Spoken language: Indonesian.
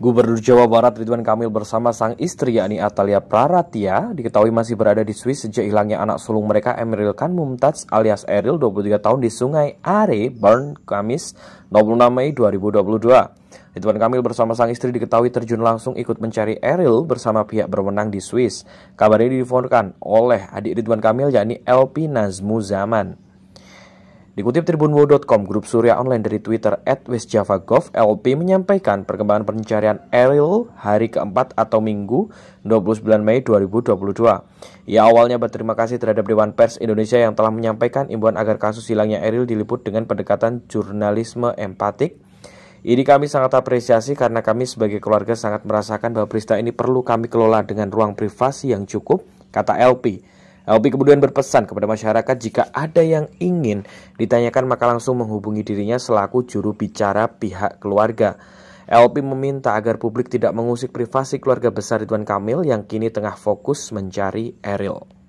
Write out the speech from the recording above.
Gubernur Jawa Barat Ridwan Kamil bersama sang istri yakni Atalia Praratia diketahui masih berada di Swiss sejak hilangnya anak sulung mereka Emeril Khan Mumtaz alias Eril 23 tahun di Sungai Are, Bern, Kamis 26 Mei 2022. Ridwan Kamil bersama sang istri diketahui terjun langsung ikut mencari Eril bersama pihak berwenang di Swiss. Kabar ini difonkan oleh adik Ridwan Kamil yakni Elpi Nazmu Dikutip tribunwo.com, grup Surya Online dari Twitter @westjavagov LP menyampaikan perkembangan pencarian Eril hari keempat atau Minggu 29 Mei 2022. Ia awalnya berterima kasih terhadap Dewan Pers Indonesia yang telah menyampaikan imbuan agar kasus hilangnya Eril diliput dengan pendekatan jurnalisme empatik. Ini kami sangat apresiasi karena kami sebagai keluarga sangat merasakan bahwa peristiwa ini perlu kami kelola dengan ruang privasi yang cukup, kata LP. Hobi kemudian berpesan kepada masyarakat jika ada yang ingin ditanyakan maka langsung menghubungi dirinya selaku juru bicara pihak keluarga. LP meminta agar publik tidak mengusik privasi keluarga besar Ridwan Kamil yang kini tengah fokus mencari Eril.